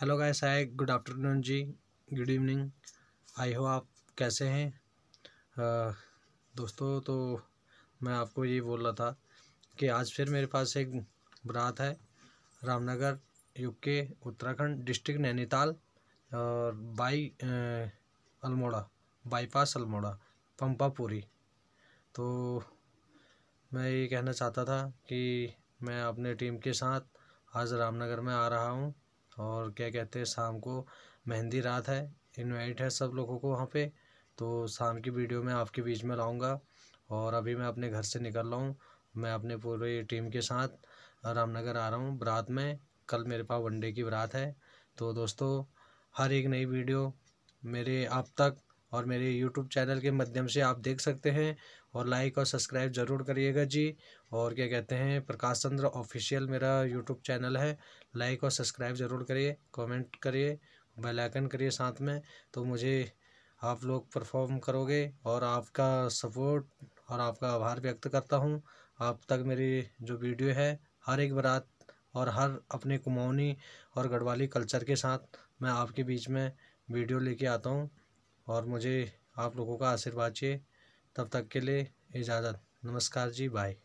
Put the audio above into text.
hello guys hi good afternoon जी good evening आई हो आप कैसे हैं आ, दोस्तों तो मैं आपको ये बोल रहा था कि आज फिर मेरे पास एक बरात है रामनगर यूके उत्तराखंड डिस्ट्रिक्ट नैनीताल और बाई अल्मोड़ा बाईपास अल्मोड़ा पंपापुरी तो मैं ये कहना चाहता था कि मैं अपने टीम के साथ आज रामनगर में आ रहा हूँ और क्या कहते हैं शाम को मेहंदी रात है इनवाइट है सब लोगों को वहाँ पे तो शाम की वीडियो मैं आपके बीच में लाऊंगा और अभी मैं अपने घर से निकल रहा हूँ मैं अपने पूरी टीम के साथ रामनगर आ रहा हूँ बरात में कल मेरे पास वनडे की बरात है तो दोस्तों हर एक नई वीडियो मेरे आप तक और मेरे यूट्यूब चैनल के माध्यम से आप देख सकते हैं और लाइक और सब्सक्राइब ज़रूर करिएगा जी और क्या कहते हैं प्रकाश चंद्र ऑफिशियल मेरा यूट्यूब चैनल है लाइक और सब्सक्राइब ज़रूर करिए कमेंट करिए बेल आइकन करिए साथ में तो मुझे आप लोग परफॉर्म करोगे और आपका सपोर्ट और आपका आभार व्यक्त करता हूँ आप तक मेरी जो वीडियो है हर एक बारात और हर अपने कुमाऊनी और गढ़वाली कल्चर के साथ मैं आपके बीच में वीडियो लेके आता हूँ और मुझे आप लोगों का आशीर्वाद चाहिए तब तक के लिए इजाज़त नमस्कार जी बाय